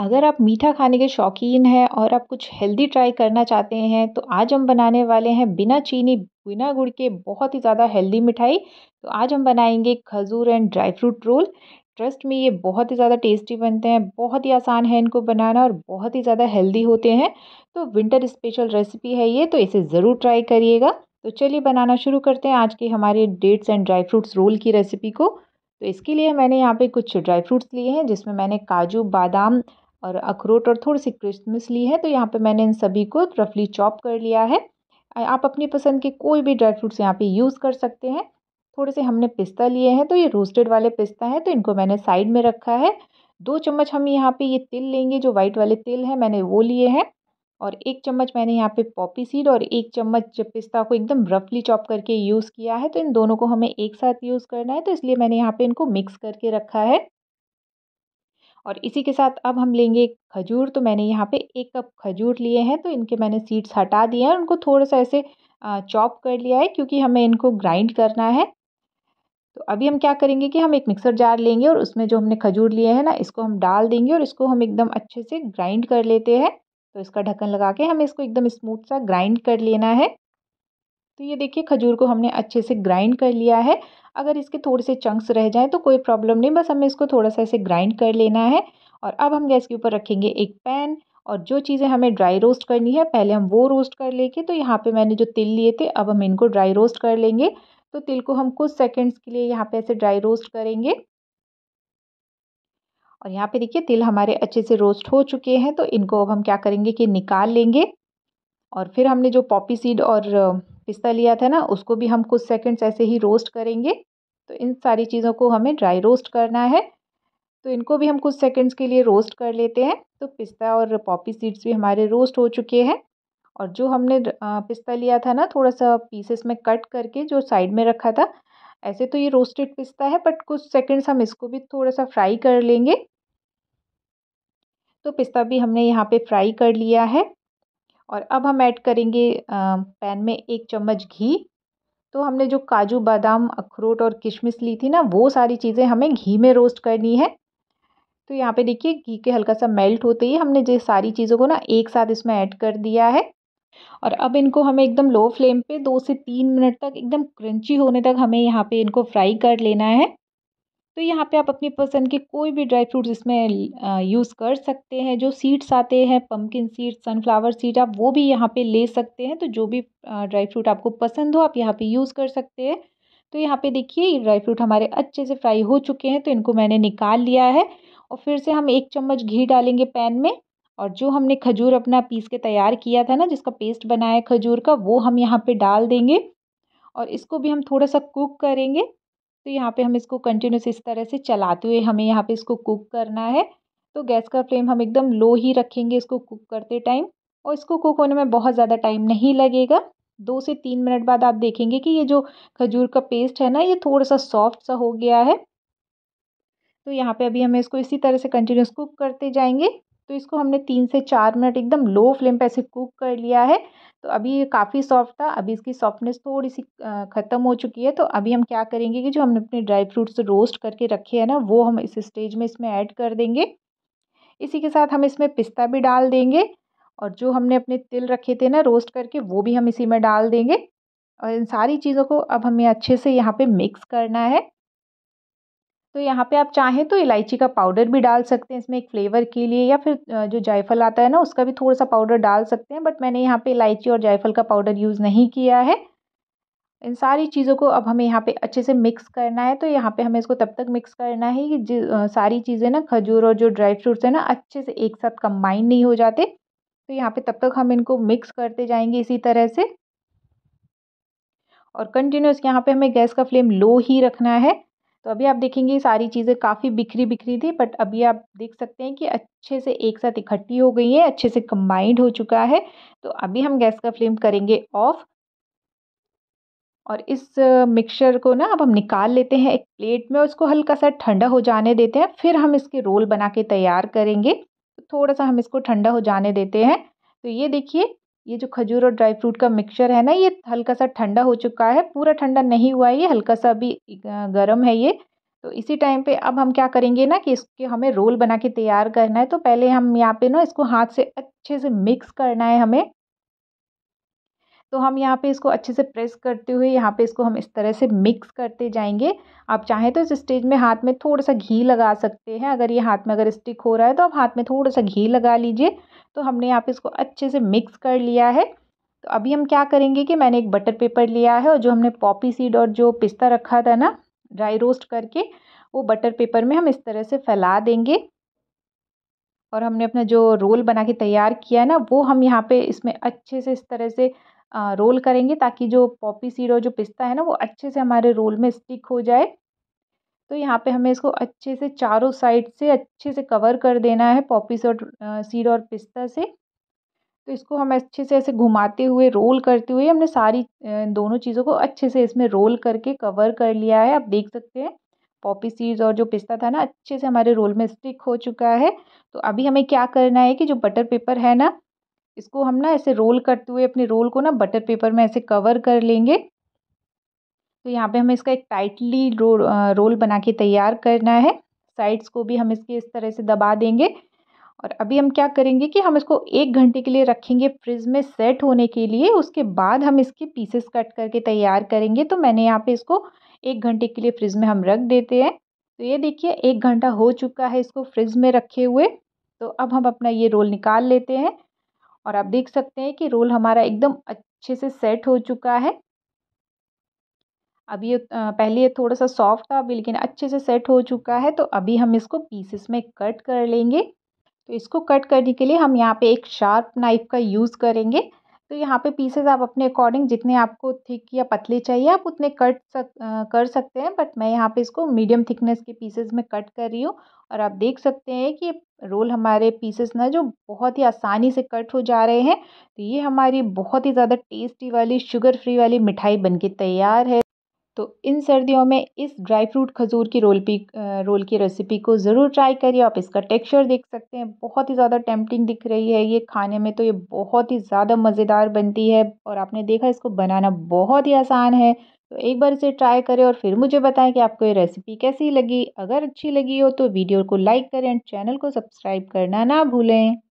अगर आप मीठा खाने के शौकीन हैं और आप कुछ हेल्दी ट्राई करना चाहते हैं तो आज हम बनाने वाले हैं बिना चीनी बिना गुड़ के बहुत ही ज़्यादा हेल्दी मिठाई तो आज हम बनाएंगे खजूर एंड ड्राई फ्रूट रोल ट्रस्ट में ये बहुत ही ज़्यादा टेस्टी बनते हैं बहुत ही आसान है इनको बनाना और बहुत ही ज़्यादा हेल्दी होते हैं तो विंटर स्पेशल रेसिपी है ये तो इसे ज़रूर ट्राई करिएगा तो चलिए बनाना शुरू करते हैं आज के हमारे dates and dry fruits roll की रेसिपी को तो इसके लिए मैंने यहाँ पे कुछ ड्राई फ्रूट्स लिए हैं जिसमें मैंने काजू बादाम और अखरोट और थोड़ी सी क्रिसमस ली है तो यहाँ पे मैंने इन सभी को रफली चॉप कर लिया है आप अपनी पसंद के कोई भी ड्राई फ्रूट्स यहाँ पे यूज़ कर सकते हैं थोड़े से हमने पिस्ता लिए हैं तो ये रोस्टेड वाले पिस्ता हैं तो इनको मैंने साइड में रखा है दो चम्मच हम यहाँ पर ये तिल लेंगे जो वाइट वाले तिल हैं मैंने वो लिए हैं और एक चम्मच मैंने यहाँ पे पॉपी सीड और एक चम्मच पिस्ता को एकदम रफली चॉप करके यूज़ किया है तो इन दोनों को हमें एक साथ यूज़ करना है तो इसलिए मैंने यहाँ पे इनको मिक्स करके रखा है और इसी के साथ अब हम लेंगे खजूर तो मैंने यहाँ पे एक कप खजूर लिए हैं तो इनके मैंने सीड्स हटा दिए हैं उनको थोड़ा सा ऐसे चॉप कर लिया है क्योंकि हमें इनको ग्राइंड करना है तो अभी हम क्या करेंगे कि हम एक मिक्सर जार लेंगे और उसमें जो हमने खजूर लिए हैं ना इसको हम डाल देंगे और इसको हम एकदम अच्छे से ग्राइंड कर लेते हैं तो इसका ढक्कन लगा के हमें इसको एकदम स्मूथ सा ग्राइंड कर लेना है तो ये देखिए खजूर को हमने अच्छे से ग्राइंड कर लिया है अगर इसके थोड़े से चंक्स रह जाएँ तो कोई प्रॉब्लम नहीं बस हमें इसको थोड़ा सा ऐसे ग्राइंड कर लेना है और अब हम गैस के ऊपर रखेंगे एक पैन और जो चीज़ें हमें ड्राई रोस्ट करनी है पहले हम वो रोस्ट कर लेंगे तो यहाँ पे मैंने जो तिल लिए थे अब हम इनको ड्राई रोस्ट कर लेंगे तो तिल को हम कुछ सेकंड्स के लिए यहाँ पे ऐसे ड्राई रोस्ट करेंगे और यहाँ पे देखिए तिल हमारे अच्छे से रोस्ट हो चुके हैं तो इनको अब हम क्या करेंगे कि निकाल लेंगे और फिर हमने जो पॉपी सीड और पिस्ता लिया था ना उसको भी हम कुछ सेकंड्स ऐसे ही रोस्ट करेंगे तो इन सारी चीज़ों को हमें ड्राई रोस्ट करना है तो इनको भी हम कुछ सेकंड्स के लिए रोस्ट कर लेते हैं तो पिस्ता और पॉपी सीड्स भी हमारे रोस्ट हो चुके हैं और जो हमने पिस्ता लिया था ना थोड़ा सा पीसेस में कट करके जो साइड में रखा था ऐसे तो ये रोस्टेड पिस्ता है बट कुछ सेकंड्स हम इसको भी थोड़ा सा फ्राई कर लेंगे तो पिस्ता भी हमने यहाँ पे फ्राई कर लिया है और अब हम ऐड करेंगे पैन में एक चम्मच घी तो हमने जो काजू बादाम अखरोट और किशमिश ली थी ना वो सारी चीज़ें हमें घी में रोस्ट करनी है तो यहाँ पे देखिए घी के हल्का सा मेल्ट होते ही हमने जो सारी चीज़ों को ना एक साथ इसमें ऐड कर दिया है और अब इनको हमें एकदम लो फ्लेम पे दो से तीन मिनट तक एकदम क्रंची होने तक हमें यहाँ पे इनको फ्राई कर लेना है तो यहाँ पे आप अपनी पसंद के कोई भी ड्राई फ्रूट्स इसमें यूज़ कर सकते हैं जो सीड्स आते हैं पम्पकिन सीड्स सनफ्लावर सीड आप वो भी यहाँ पे ले सकते हैं तो जो भी ड्राई फ्रूट आपको पसंद हो आप यहाँ पे यूज़ कर सकते हैं तो यहाँ पे देखिए ये ड्राई फ्रूट हमारे अच्छे से फ्राई हो चुके हैं तो इनको मैंने निकाल लिया है और फिर से हम एक चम्मच घी डालेंगे पैन में और जो हमने खजूर अपना पीस के तैयार किया था ना जिसका पेस्ट बनाया खजूर का वो हम यहाँ पे डाल देंगे और इसको भी हम थोड़ा सा कुक करेंगे तो यहाँ पे हम इसको कंटिन्यूस इस तरह से चलाते हुए हमें यहाँ पे इसको कुक करना है तो गैस का फ्लेम हम एकदम लो ही रखेंगे इसको कुक करते टाइम और इसको कुक होने में बहुत ज़्यादा टाइम नहीं लगेगा दो से तीन मिनट बाद आप देखेंगे कि ये जो खजूर का पेस्ट है ना ये थोड़ा सा सॉफ्ट सा हो गया है तो यहाँ पे अभी हमें इसको इसी तरह से कंटिन्यूस कुक करते जाएंगे तो इसको हमने तीन से चार मिनट एकदम लो फ्लेम पर ऐसे कुक कर लिया है तो अभी ये काफ़ी सॉफ्ट था अभी इसकी सॉफ्टनेस थोड़ी सी ख़त्म हो चुकी है तो अभी हम क्या करेंगे कि जो हमने अपने ड्राई फ्रूट्स रोस्ट करके रखे हैं ना वो हम इस स्टेज में इसमें ऐड कर देंगे इसी के साथ हम इसमें पिस्ता भी डाल देंगे और जो हमने अपने तिल रखे थे ना रोस्ट करके वो भी हम इसी में डाल देंगे और इन सारी चीज़ों को अब हमें अच्छे से यहाँ पे मिक्स करना है तो यहाँ पे आप चाहें तो इलायची का पाउडर भी डाल सकते हैं इसमें एक फ्लेवर के लिए या फिर जो जायफल आता है ना उसका भी थोड़ा सा पाउडर डाल सकते हैं बट मैंने यहाँ पे इलायची और जायफल का पाउडर यूज़ नहीं किया है इन सारी चीज़ों को अब हमें यहाँ पे अच्छे से मिक्स करना है तो यहाँ पे हमें इसको तब तक मिक्स करना है कि सारी चीज़ें ना खजूर और जो ड्राई फ्रूट्स हैं ना अच्छे से एक साथ कम्बाइन नहीं हो जाते तो यहाँ पर तब तक हम इनको मिक्स करते जाएंगे इसी तरह से और कंटिन्यूस यहाँ पर हमें गैस का फ्लेम लो ही रखना है तो अभी आप देखेंगे सारी चीज़ें काफ़ी बिखरी बिखरी थी बट अभी आप देख सकते हैं कि अच्छे से एक साथ इकट्ठी हो गई है अच्छे से कंबाइंड हो चुका है तो अभी हम गैस का फ्लेम करेंगे ऑफ और इस मिक्सचर को ना अब हम निकाल लेते हैं एक प्लेट में उसको हल्का सा ठंडा हो जाने देते हैं फिर हम इसके रोल बना के तैयार करेंगे तो थोड़ा सा हम इसको ठंडा हो जाने देते हैं तो ये देखिए ये जो खजूर और ड्राई फ्रूट का मिक्सचर है ना ये हल्का सा ठंडा हो चुका है पूरा ठंडा नहीं हुआ है ये हल्का सा अभी गर्म है ये तो इसी टाइम पे अब हम क्या करेंगे ना कि इसके हमें रोल बना के तैयार करना है तो पहले हम यहाँ पे ना इसको हाथ से अच्छे से मिक्स करना है हमें तो हम यहाँ पे इसको अच्छे से प्रेस करते हुए यहाँ पे इसको हम इस तरह से मिक्स करते जाएंगे आप चाहें तो इस स्टेज में हाथ में थोड़ा सा घी लगा सकते हैं अगर ये हाथ में अगर स्टिक हो रहा है तो आप हाथ में थोड़ा सा घी लगा लीजिए तो हमने यहाँ पे इसको अच्छे से मिक्स कर लिया है तो अभी हम क्या करेंगे कि मैंने एक बटर पेपर लिया है और जो हमने पॉपी सीड और जो पिस्ता रखा था ना ड्राई रोस्ट करके वो बटर पेपर में हम इस तरह से फैला देंगे और हमने अपना जो रोल बना के तैयार किया है ना वो हम यहाँ पे इसमें अच्छे से इस तरह से रोल करेंगे ताकि जो पॉपी सीड और जो पिस्ता है ना वो अच्छे से हमारे रोल में स्टिक हो जाए तो यहाँ पे हमें इसको अच्छे से चारों साइड से अच्छे से कवर कर देना है पॉपी सीड और पिस्ता से तो इसको हम अच्छे से ऐसे घुमाते हुए रोल करते हुए हमने सारी दोनों चीज़ों को अच्छे से इसमें रोल करके कवर कर लिया है आप देख सकते हैं पॉपी सीड्स और जो पिस्ता था ना अच्छे से हमारे रोल में स्टिक हो चुका है तो अभी हमें क्या करना है कि जो बटर पेपर है ना इसको हम ना ऐसे रोल करते हुए अपने रोल को ना बटर पेपर में ऐसे कवर कर लेंगे तो यहाँ पे हमें इसका एक टाइटली रो, रोल बना के तैयार करना है साइड्स को भी हम इसके इस तरह से दबा देंगे और अभी हम क्या करेंगे कि हम इसको एक घंटे के लिए रखेंगे फ्रिज में सेट होने के लिए उसके बाद हम इसके पीसेस कट करके तैयार करेंगे तो मैंने यहाँ पे इसको एक घंटे के लिए फ्रिज में हम रख देते हैं तो ये देखिए एक घंटा हो चुका है इसको फ्रिज में रखे हुए तो अब हम अपना ये रोल निकाल लेते हैं और आप देख सकते हैं कि रोल हमारा एकदम अच्छे से सेट हो चुका है अभी ये पहले ये थोड़ा सा सॉफ्ट था अभी लेकिन अच्छे से सेट हो चुका है तो अभी हम इसको पीसेस में कट कर लेंगे तो इसको कट करने के लिए हम यहाँ पे एक शार्प नाइफ का यूज़ करेंगे तो यहाँ पे पीसेस आप अपने अकॉर्डिंग जितने आपको थिक या पतले चाहिए आप उतने कट सक कर सकते हैं बट मैं यहाँ पे इसको मीडियम थिकनेस के पीसेस में कट कर रही हूँ और आप देख सकते हैं कि रोल हमारे पीसेस ना जो बहुत ही आसानी से कट हो जा रहे हैं तो ये हमारी बहुत ही ज़्यादा टेस्टी वाली शुगर फ्री वाली मिठाई बनके तैयार है तो इन सर्दियों में इस ड्राई फ्रूट खजूर की रोल पी रोल की रेसिपी को ज़रूर ट्राई करिए आप इसका टेक्सचर देख सकते हैं बहुत ही ज़्यादा टेम्पटिंग दिख रही है ये खाने में तो ये बहुत ही ज़्यादा मज़ेदार बनती है और आपने देखा इसको बनाना बहुत ही आसान है तो एक बार इसे ट्राई करें और फिर मुझे बताएं कि आपको ये रेसिपी कैसी लगी अगर अच्छी लगी हो तो वीडियो को लाइक करें चैनल को सब्सक्राइब करना ना भूलें